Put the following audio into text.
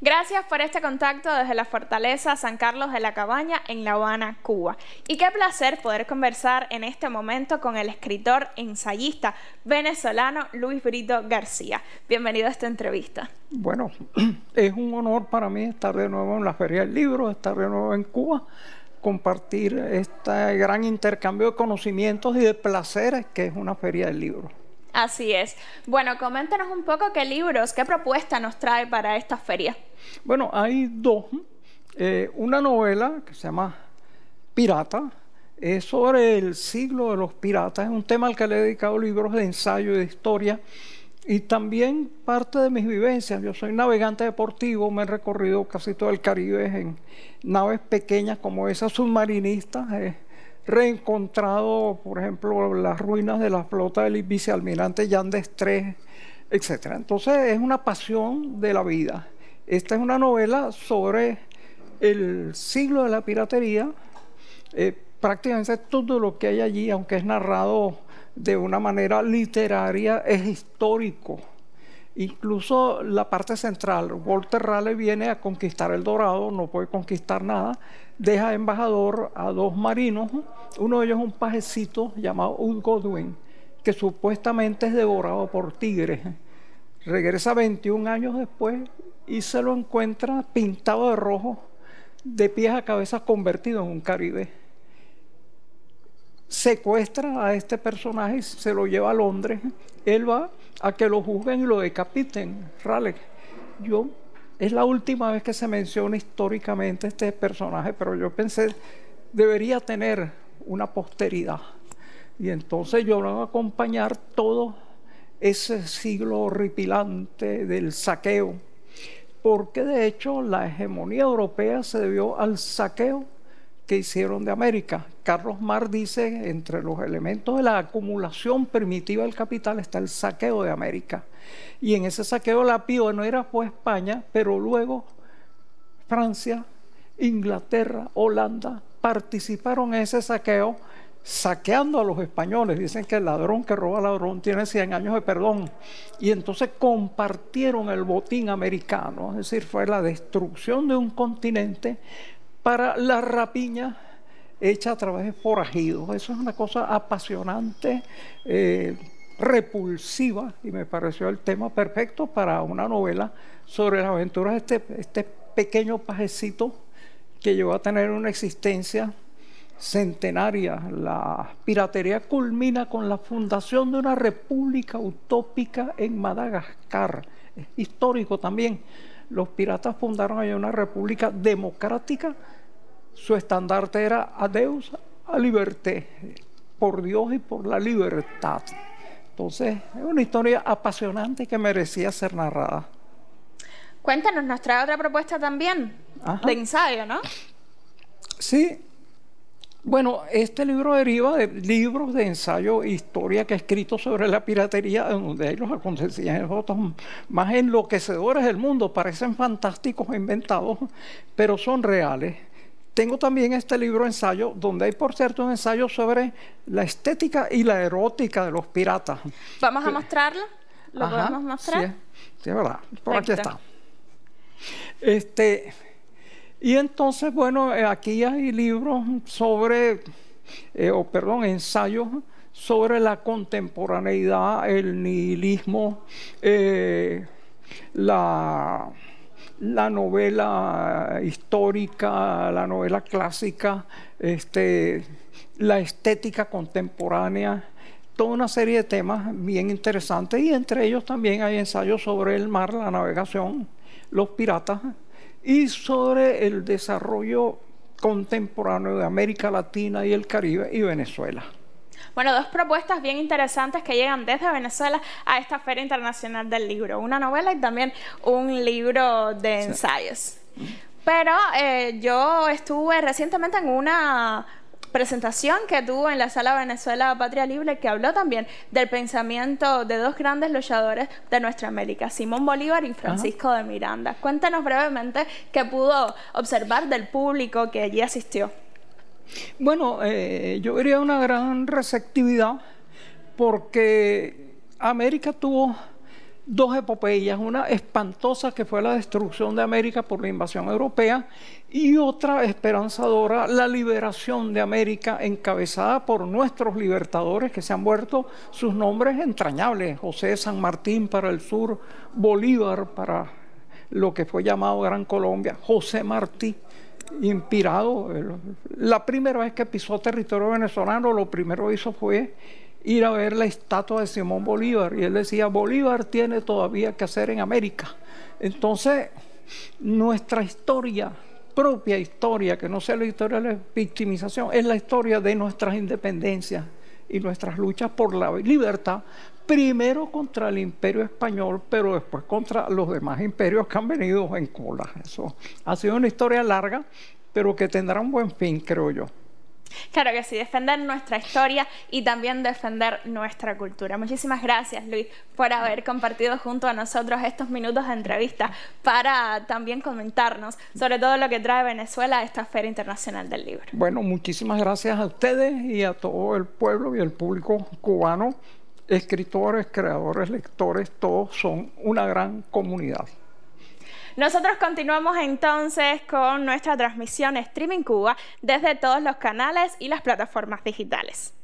Gracias por este contacto desde la Fortaleza San Carlos de la Cabaña en La Habana, Cuba. Y qué placer poder conversar en este momento con el escritor, ensayista venezolano Luis Brito García. Bienvenido a esta entrevista. Bueno, es un honor para mí estar de nuevo en la Feria del Libro, estar de nuevo en Cuba, compartir este gran intercambio de conocimientos y de placeres que es una Feria del Libro. Así es. Bueno, coméntanos un poco qué libros, qué propuesta nos trae para esta feria. Bueno, hay dos. Eh, una novela que se llama Pirata, es sobre el siglo de los piratas, es un tema al que le he dedicado libros de ensayo y de historia, y también parte de mis vivencias. Yo soy navegante deportivo, me he recorrido casi todo el Caribe en naves pequeñas como esas submarinistas. He reencontrado, por ejemplo, las ruinas de la flota del vicealmirante Jan de etc. Entonces es una pasión de la vida. Esta es una novela sobre el siglo de la piratería. Eh, prácticamente todo lo que hay allí, aunque es narrado de una manera literaria, es histórico. Incluso la parte central, Walter Raleigh viene a conquistar el Dorado, no puede conquistar nada, deja embajador a dos marinos, uno de ellos un pajecito llamado Ud Godwin, que supuestamente es devorado por tigres. Regresa 21 años después y se lo encuentra pintado de rojo, de pies a cabeza convertido en un caribe. Secuestra a este personaje, se lo lleva a Londres. Él va a que lo juzguen y lo decapiten. Raleigh, yo es la última vez que se menciona históricamente este personaje, pero yo pensé debería tener una posteridad. Y entonces yo lo voy a acompañar todo ese siglo horripilante del saqueo, porque de hecho la hegemonía europea se debió al saqueo que hicieron de América. Carlos Mar dice, entre los elementos de la acumulación primitiva del capital está el saqueo de América. Y en ese saqueo la pionera fue España, pero luego Francia, Inglaterra, Holanda participaron en ese saqueo saqueando a los españoles. Dicen que el ladrón que roba al ladrón tiene 100 años de perdón. Y entonces compartieron el botín americano, es decir, fue la destrucción de un continente para la rapiña hecha a través de forajidos. Eso es una cosa apasionante. Eh, repulsiva y me pareció el tema perfecto para una novela sobre las aventuras de este, este pequeño pajecito que llegó a tener una existencia centenaria, la piratería culmina con la fundación de una república utópica en Madagascar. Es histórico también. Los piratas fundaron hay una república democrática. Su estandarte era adeus a libertad por Dios y por la libertad. Entonces, es una historia apasionante que merecía ser narrada. Cuéntanos, nos trae otra propuesta también de ensayo, ¿no? Sí, bueno, este libro deriva de libros de ensayo e historia que he escrito sobre la piratería, donde hay los acontecimientos más enloquecedores del mundo, parecen fantásticos inventados, pero son reales. Tengo también este libro ensayo, donde hay, por cierto, un ensayo sobre la estética y la erótica de los piratas. ¿Vamos a mostrarlo? ¿Lo podemos mostrar? Sí, es, verdad. Por aquí está. Este. Y entonces, bueno, eh, aquí hay libros sobre, eh, o perdón, ensayos sobre la contemporaneidad, el nihilismo, eh, la, la, novela histórica, la novela clásica, este, la estética contemporánea, toda una serie de temas bien interesantes y entre ellos también hay ensayos sobre el mar, la navegación, los piratas y sobre el desarrollo contemporáneo de América Latina y el Caribe y Venezuela. Bueno, dos propuestas bien interesantes que llegan desde Venezuela a esta Feria Internacional del Libro, una novela y también un libro de ensayos. Pero eh, yo estuve recientemente en una presentación que tuvo en la sala Venezuela Patria Libre que habló también del pensamiento de dos grandes luchadores de nuestra América, Simón Bolívar y Francisco de Miranda. Cuéntanos brevemente qué pudo observar del público que allí asistió. Bueno, eh, yo diría una gran receptividad porque América tuvo dos epopeyas, una espantosa que fue la destrucción de América por la invasión europea y otra esperanzadora, la liberación de América encabezada por nuestros libertadores que se han vuelto sus nombres entrañables, José San Martín para el sur, Bolívar para lo que fue llamado Gran Colombia, José Martí inspirado, la primera vez que pisó territorio venezolano, lo primero que hizo fue ir a ver la estatua de Simón Bolívar. Y él decía, Bolívar tiene todavía que hacer en América. Entonces, nuestra historia, propia historia, que no sea la historia de la victimización, es la historia de nuestras independencias y nuestras luchas por la libertad, primero contra el imperio español, pero después contra los demás imperios que han venido en cola. Eso ha sido una historia larga, pero que tendrá un buen fin, creo yo. Claro que sí, defender nuestra historia y también defender nuestra cultura. Muchísimas gracias, Luis, por haber compartido junto a nosotros estos minutos de entrevista para también comentarnos sobre todo lo que trae Venezuela a esta Feria Internacional del Libro. Bueno, muchísimas gracias a ustedes y a todo el pueblo y el público cubano, escritores, creadores, lectores, todos son una gran comunidad. Nosotros continuamos entonces con nuestra transmisión Streaming Cuba desde todos los canales y las plataformas digitales.